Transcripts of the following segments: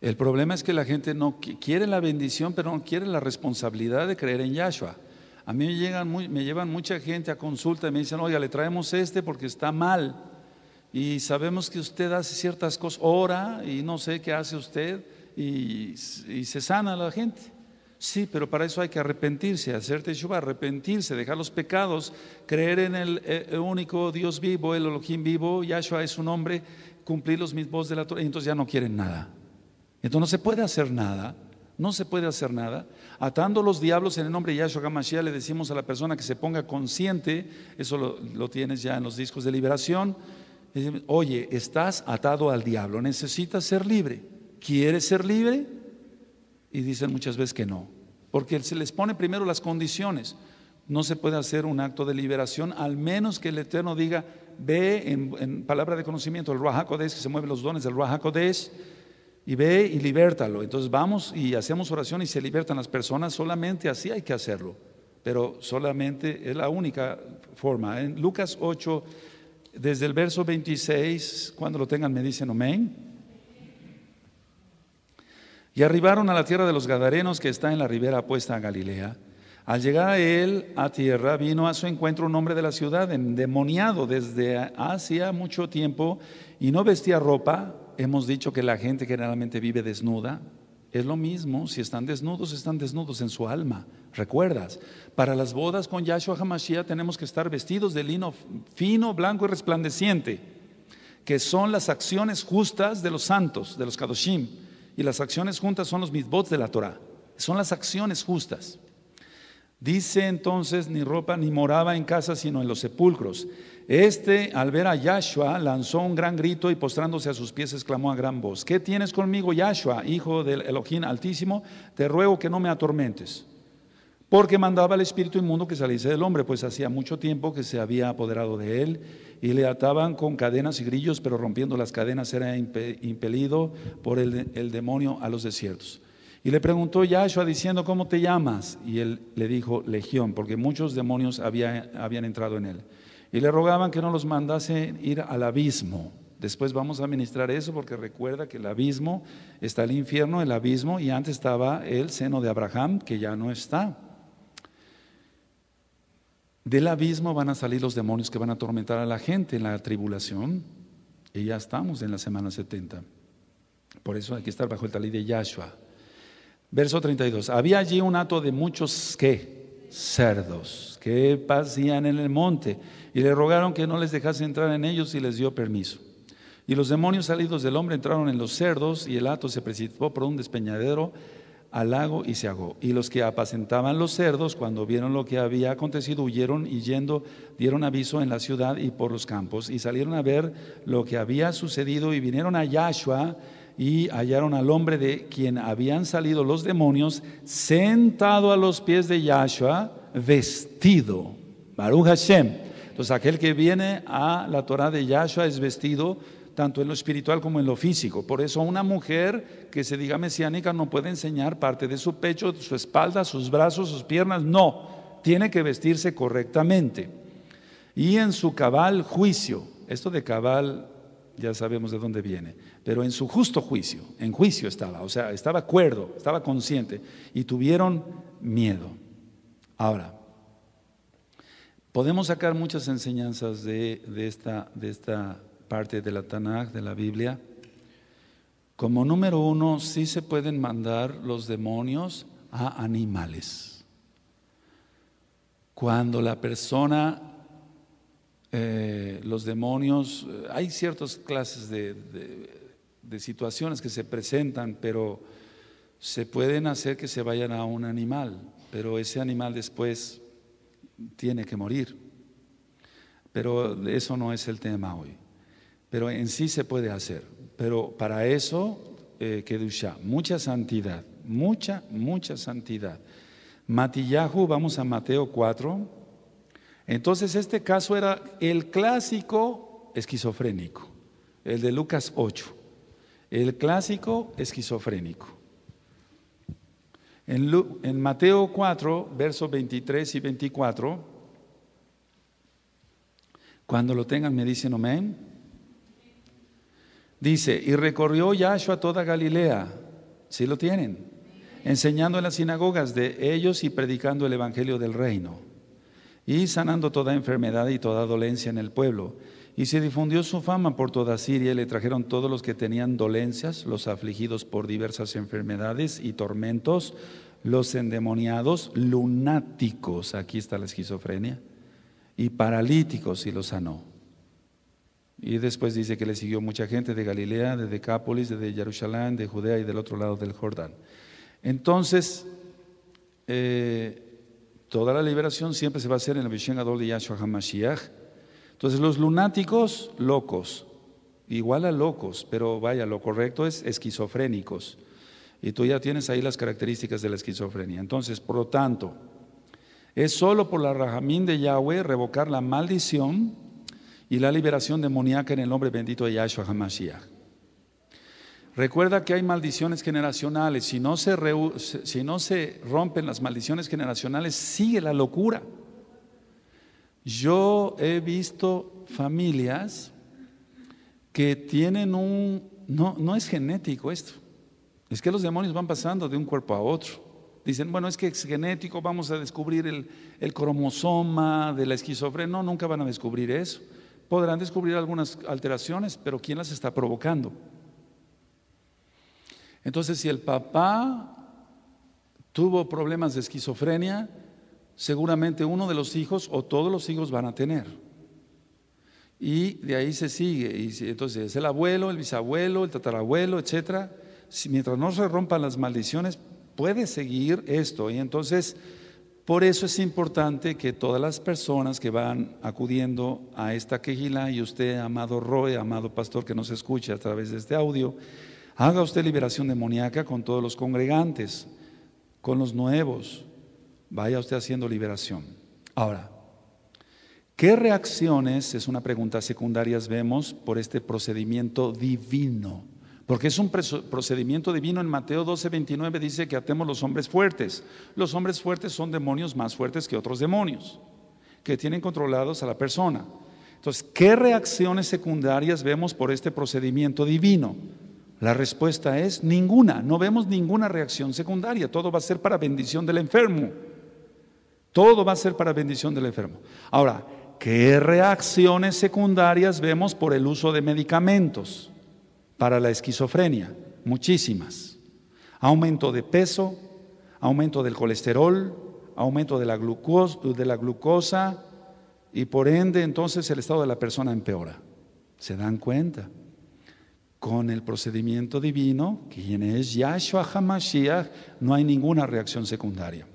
El problema es que la gente no quiere la bendición, pero no quiere la responsabilidad de creer en Yahshua. A mí me, llegan me llevan mucha gente a consulta y me dicen, oiga, le traemos este porque está mal. Y sabemos que usted hace ciertas cosas, ora y no sé qué hace usted y, se sana la gente. Sí, pero para eso hay que arrepentirse, hacer teshuva, arrepentirse, dejar los pecados, creer en el, eh, eh, único Dios vivo, el Elohim vivo, Yahshua es su nombre, cumplir los mismos de la Torah, y entonces ya no quieren nada. Entonces no se puede hacer nada, no se puede hacer nada. Atando los diablos en el nombre de Yahshua Hamashiach le decimos a la persona que se ponga consciente, eso lo, tienes ya en los discos de liberación, oye, estás atado al diablo, necesitas ser libre. ¿Quieres ser libre? Y dicen muchas veces que no, porque se les pone primero las condiciones. No se puede hacer un acto de liberación al menos que el Eterno diga, ve en, palabra de conocimiento, el Ruach HaKodesh, que se mueven los dones del Ruach HaKodesh, y ve y libértalo. Entonces vamos y hacemos oración y se libertan las personas, solamente así hay que hacerlo, pero solamente es la única forma. En Lucas 8, desde el verso 26, cuando lo tengan me dicen amén. Y arribaron a la tierra de los Gadarenos que está en la ribera opuesta a Galilea. Al llegar a él a tierra, vino a su encuentro un hombre de la ciudad, endemoniado desde hacía mucho tiempo, y no vestía ropa, hemos dicho que la gente generalmente vive desnuda. Es lo mismo, si están desnudos, están desnudos en su alma. ¿Recuerdas? Para las bodas con Yahshua HaMashiach tenemos que estar vestidos de lino fino, blanco y resplandeciente, que son las acciones justas de los santos, de los Kadoshim. Y las acciones juntas son los mitbots de la Torah. Son las acciones justas. Dice entonces, ni ropa ni moraba en casa, sino en los sepulcros. Este, al ver a Yahshua, lanzó un gran grito y postrándose a sus pies exclamó a gran voz, ¿qué tienes conmigo, Yahshua, hijo del Elohim Altísimo? Te ruego que no me atormentes. Porque mandaba el espíritu inmundo que saliese del hombre, pues hacía mucho tiempo que se había apoderado de él y le ataban con cadenas y grillos, pero rompiendo las cadenas era impelido por el, demonio a los desiertos. Y le preguntó Yahshua diciendo, ¿cómo te llamas? Y él le dijo, Legión, porque muchos demonios habían entrado en él y le rogaban que no los mandase ir al abismo. Después vamos a ministrar eso porque recuerda que el abismo está el infierno, el abismo, y antes estaba el seno de Abraham, que ya no está. Del abismo van a salir los demonios que van a atormentar a la gente en la tribulación, y ya estamos en la semana 70. Por eso aquí está estar bajo el talí de Yahshua. Verso 32. Había allí un hato de muchos que, cerdos que pasían en el monte y le rogaron que no les dejase entrar en ellos y les dio permiso. Y los demonios salidos del hombre entraron en los cerdos y el hato se precipitó por un despeñadero al lago y se ahogó. Y los que apacentaban los cerdos, cuando vieron lo que había acontecido, huyeron y yendo dieron aviso en la ciudad y por los campos y salieron a ver lo que había sucedido y vinieron a Yahshua y hallaron al hombre de quien habían salido los demonios sentado a los pies de Yahshua, vestido. Baruch Hashem. Entonces aquel que viene a la Torah de Yahshua es vestido tanto en lo espiritual como en lo físico. Por eso una mujer que se diga mesiánica no puede enseñar parte de su pecho, su espalda, sus brazos, sus piernas, no, tiene que vestirse correctamente. Y en su cabal juicio, esto de cabal ya sabemos de dónde viene, pero en su justo juicio, en juicio estaba, o sea, estaba acuerdo, estaba consciente, y tuvieron miedo. Ahora, podemos sacar muchas enseñanzas de, esta, de esta parte de la Tanaj, de la Biblia. Como número uno, sí se pueden mandar los demonios a animales. Cuando la persona eh, los demonios, eh, hay ciertas clases de, situaciones que se presentan, pero se pueden hacer que se vayan a un animal, pero ese animal después tiene que morir. Pero eso no es el tema hoy. Pero en sí se puede hacer. Pero para eso, eh, Kedusha, mucha santidad, mucha, mucha santidad. Matillahu, vamos a Mateo 4. Entonces este caso era el clásico esquizofrénico, el de Lucas 8, el clásico esquizofrénico. En, Mateo 4, versos 23 y 24, cuando lo tengan me dicen amén. Dice, y recorrió Yahshua toda Galilea, si lo tienen, enseñando en las sinagogas de ellos y predicando el Evangelio del Reino y sanando toda enfermedad y toda dolencia en el pueblo. Y se difundió su fama por toda Siria y le trajeron todos los que tenían dolencias, los afligidos por diversas enfermedades y tormentos, los endemoniados, lunáticos, aquí está la esquizofrenia, y paralíticos y los sanó. Y después dice que le siguió mucha gente de Galilea, de Decápolis, de Jerusalén, de Judea y del otro lado del Jordán. Entonces, eh, Toda la liberación siempre se va a hacer en la visión Adol de Yahshua HaMashiach. Entonces, los lunáticos, locos, igual a locos, pero vaya, lo correcto es esquizofrénicos. Y tú ya tienes ahí las características de la esquizofrenia. Entonces, por lo tanto, es solo por la rajamín de Yahweh revocar la maldición y la liberación demoníaca en el nombre bendito de Yahshua HaMashiach. Recuerda que hay maldiciones generacionales. Si no, se si no se, rompen las maldiciones generacionales, sigue la locura. Yo he visto familias que tienen un... No, no es genético esto. Es que los demonios van pasando de un cuerpo a otro. Dicen, bueno, es que es genético, vamos a descubrir el, el cromosoma de la esquizofrenia. No, nunca van a descubrir eso. Podrán descubrir algunas alteraciones, pero ¿quién las está provocando? Entonces, si el papá tuvo problemas de esquizofrenia, seguramente uno de los hijos o todos los hijos van a tener. Y de ahí se sigue. Y entonces el abuelo, el bisabuelo, el tatarabuelo, etc. mientras no se rompan las maldiciones, puede seguir esto. Y entonces, por eso es importante que todas las personas que van acudiendo a esta quejila, y usted, amado Roy, amado pastor que nos escuche a través de este audio, Haga usted liberación demoníaca con todos los congregantes, con los nuevos. Vaya usted haciendo liberación. Ahora, ¿qué reacciones, es una pregunta secundaria, vemos por este procedimiento divino? Porque es un procedimiento divino. En Mateo 12, 29 dice que atemos los hombres fuertes. Los hombres fuertes son demonios más fuertes que otros demonios, que tienen controlados a la persona. Entonces, ¿qué reacciones secundarias vemos por este procedimiento divino? La respuesta es ninguna, no vemos ninguna reacción secundaria, todo va a ser para bendición del enfermo. Todo va a ser para bendición del enfermo. Ahora, ¿qué reacciones secundarias vemos por el uso de medicamentos para la esquizofrenia? Muchísimas. Aumento de peso, aumento del colesterol, aumento de la, glucosa, de la glucosa y por ende entonces el estado de la persona empeora. ¿Se dan cuenta? con el procedimiento divino, quien es Yahshua HaMashiach, no hay ninguna reacción secundaria.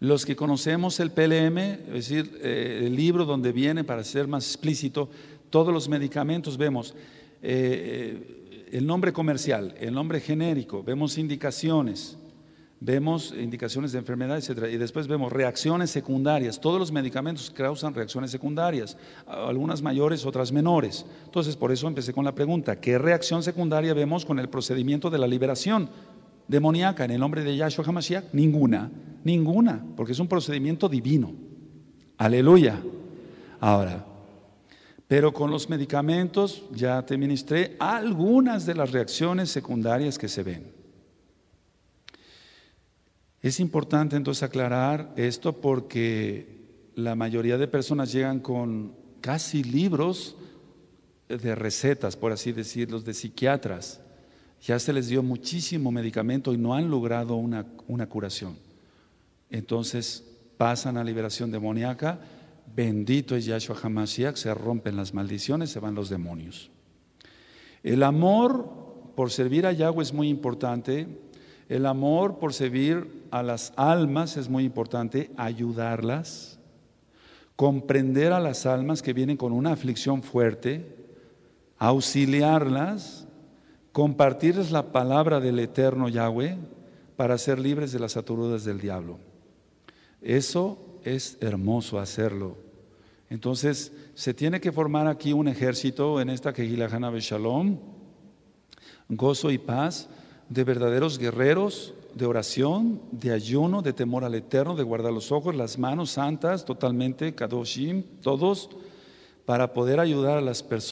Los que conocemos el PLM, es decir, eh, el libro donde viene, para ser más explícito, todos los medicamentos vemos eh, eh, el nombre comercial, el nombre genérico, vemos indicaciones, vemos indicaciones de enfermedad, etcétera, y después vemos reacciones secundarias. Todos los medicamentos causan reacciones secundarias, algunas mayores, otras menores. Entonces, por eso empecé con la pregunta, ¿qué reacción secundaria vemos con el procedimiento de la liberación demoníaca en el nombre de Yahshua HaMashiach? Ninguna, ninguna, porque es un procedimiento divino. Aleluya. Ahora, pero con los medicamentos ya te ministré algunas de las reacciones secundarias que se ven. Es importante entonces aclarar esto porque la mayoría de personas llegan con casi libros de recetas, por así decirlo, de psiquiatras. Ya se les dio muchísimo medicamento y no han logrado una, curación. Entonces pasan a liberación demoníaca. Bendito es Yahshua HaMashiach, se rompen las maldiciones, se van los demonios. El amor por servir a Yahweh es muy importante el amor por servir a las almas es muy importante, ayudarlas, comprender a las almas que vienen con una aflicción fuerte, auxiliarlas, compartirles la palabra del eterno Yahweh para ser libres de las ataduras del diablo. Eso es hermoso hacerlo. Entonces, se tiene que formar aquí un ejército en esta Kehilahana Beshalom, gozo y paz, de verdaderos guerreros, de oración, de ayuno, de temor al eterno, de guardar los ojos, las manos santas, totalmente, kadoshim, todos, para poder ayudar a las personas.